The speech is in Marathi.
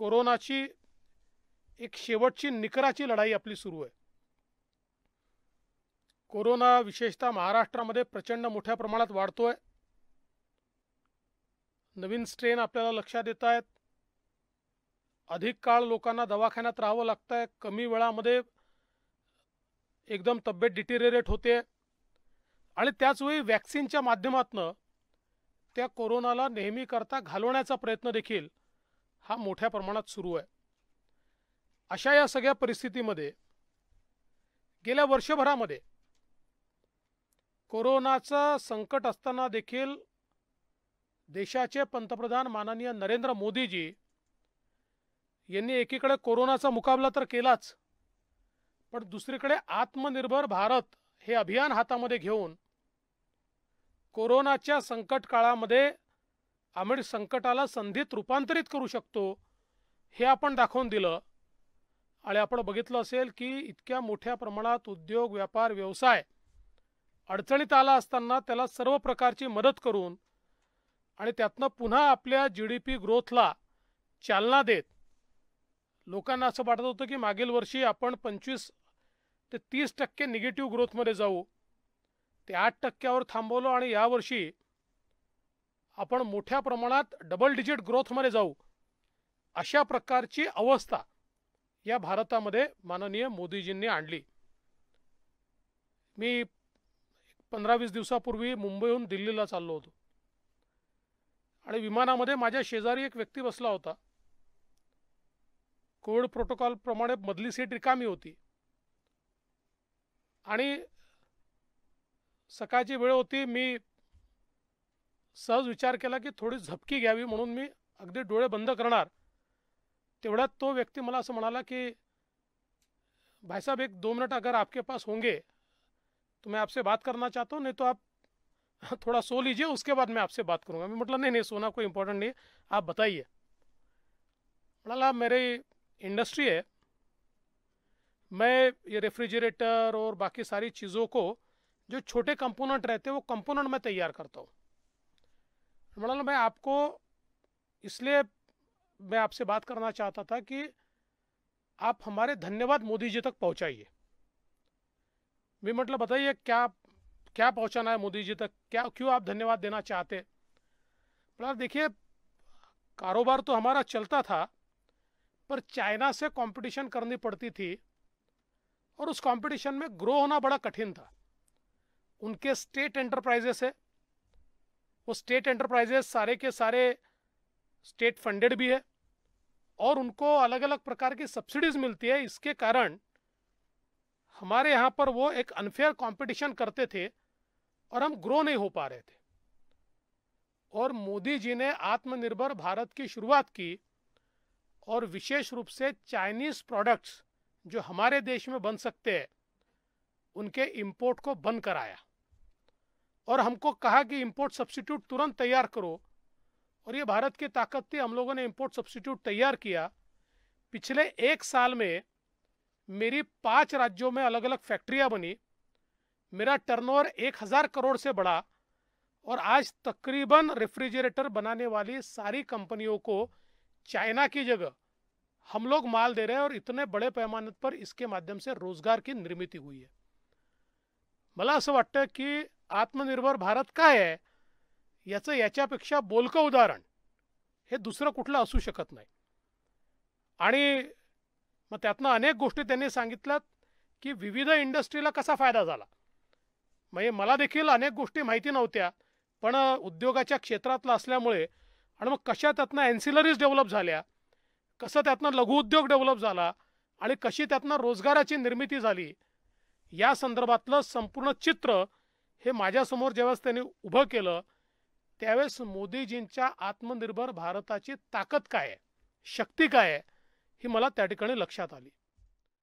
कोरोनाची एक शेवटची निकराची लढाई आपली सुरू आहे कोरोना विशेषतः महाराष्ट्रामध्ये प्रचंड मोठ्या प्रमाणात आहे नवीन स्ट्रेन आपल्याला लक्षात येत आहेत अधिक काळ लोकांना दवाखान्यात राहावं लागतंय कमी वेळामध्ये एकदम तब्येत डिटेरिरेट होते आणि त्याचवेळी वॅक्सिनच्या माध्यमातनं त्या कोरोनाला नेहमीकरता घालवण्याचा प्रयत्न देखील हा मोठ्या प्रमाणात सुरू आहे अशा या सगळ्या परिस्थितीमध्ये गेल्या वर्षभरामध्ये कोरोनाचं संकट असताना देखील देशाचे पंतप्रधान माननीय नरेंद्र मोदीजी यांनी एकीकडे कोरोनाचा मुकाबला तर केलाच पण दुसरीकडे आत्मनिर्भर भारत हे अभियान हातामध्ये घेऊन कोरोनाच्या संकट काळामध्ये आम्ही संकटाला संधीत रूपांतरित करू शकतो हे आपण दाखवून दिलं आणि आपण बघितलं असेल की इतक्या मोठ्या प्रमाणात उद्योग व्यापार व्यवसाय अडचणीत आला असताना त्याला सर्व प्रकारची मदत करून आणि त्यातनं पुन्हा आपल्या जी डी पी ग्रोथला चालना देत लोकांना असं वाटत होतं की मागील वर्षी आपण पंचवीस ते तीस टक्के निगेटिव्ह ग्रोथमध्ये जाऊ ते आठ टक्क्यावर थांबवलो आणि यावर्षी आपण मोठ्या प्रमाणात डबल डिजिट ग्रोथमध्ये जाऊ अशा प्रकारची अवस्था या भारतामध्ये माननीय मोदीजींनी आणली मी पंधरा वीस दिवसापूर्वी मुंबईहून दिल्लीला चाललो होतो आणि विमानामध्ये माझ्या शेजारी एक व्यक्ती बसला होता कोविड प्रोटोकॉलप्रमाणे मधली सीट रिकामी होती आणि सकाळची वेळ होती मी सहज विचार के कि थोडी झपकी घयावी मनु मी अगदी डोले बंद करना तेवड़ा तो व्यक्ति मैं मनाला कि भाई साहब एक दो मिनट अगर आपके पास होंगे तो मैं आपसे बात करना चाहता हूँ नहीं तो आप थोड़ा सो लीजिए उसके बाद मैं आपसे बात करूँगा मैं मतलब नहीं नहीं सोना कोई इम्पोर्टेंट नहीं आप बताइए मतलब मेरी इंडस्ट्री है मैं ये रेफ्रिजरेटर और बाकी सारी चीज़ों को जो छोटे कंपोनेंट रहते हैं वो कंपोनेंट मैं तैयार करता हूँ तो मौलाना मैं आपको इसलिए मैं आपसे बात करना चाहता था कि आप हमारे धन्यवाद मोदी जी तक पहुंचाइए भी मतलब बताइए क्या क्या पहुंचाना है मोदी जी तक क्या क्यों आप धन्यवाद देना चाहते मतलब देखिए कारोबार तो हमारा चलता था पर चाइना से कंपटीशन करनी पड़ती थी और उस कंपटीशन में ग्रो होना बड़ा कठिन था उनके स्टेट एंटरप्राइजेस है वो स्टेट एंटरप्राइजेस सारे के सारे स्टेट फंडेड भी है और उनको अलग अलग प्रकार की सब्सिडीज मिलती है इसके कारण हमारे यहाँ पर वो एक अनफेयर कंपटीशन करते थे और हम ग्रो नहीं हो पा रहे थे और मोदी जी ने आत्मनिर्भर भारत की शुरुआत की और विशेष रूप से चाइनीज प्रोडक्ट्स जो हमारे देश में बन सकते हैं उनके इंपोर्ट को बंद कराया और हमको कहा कि इम्पोर्ट सब्सिट्यूट तुरंत तैयार करो और ये भारत की ताकत थी हम लोगों ने इम्पोर्ट सब्सिट्यूट तैयार किया पिछले एक साल में मेरी पांच राज्यों में अलग अलग फैक्ट्रियां बनी मेरा टर्नओवर एक हज़ार करोड़ से बढ़ा और आज तकरीबन रेफ्रिजरेटर बनाने वाली सारी कंपनियों को चाइना की जगह हम लोग माल दे रहे हैं और इतने बड़े पैमाने पर इसके माध्यम से रोजगार की निर्मित हुई है मला असं वाटतं की आत्मनिर्भर भारत काय आहे याचं याच्यापेक्षा बोलकं उदाहरण हे दुसरं कुठलं असू शकत नाही आणि मग त्यातनं अनेक गोष्टी त्यांनी सांगितल्यात की विविध इंडस्ट्रीला कसा फायदा झाला म्हणजे मला देखील अनेक गोष्टी माहिती नव्हत्या पण उद्योगाच्या क्षेत्रातलं असल्यामुळे आणि मग कशा त्यातनं अँसिलरीज डेव्हलप झाल्या कसं त्यातनं लघुउद्योग डेव्हलप झाला आणि कशी त्यातनं रोजगाराची निर्मिती झाली या संदर्भातलं संपूर्ण चित्र हे माझ्यासमोर जेव्हा त्यांनी उभं केलं त्यावेळेस मोदीजींच्या आत्मनिर्भर भारताची ताकद काय शक्ती काय ही मला त्या ठिकाणी लक्षात आली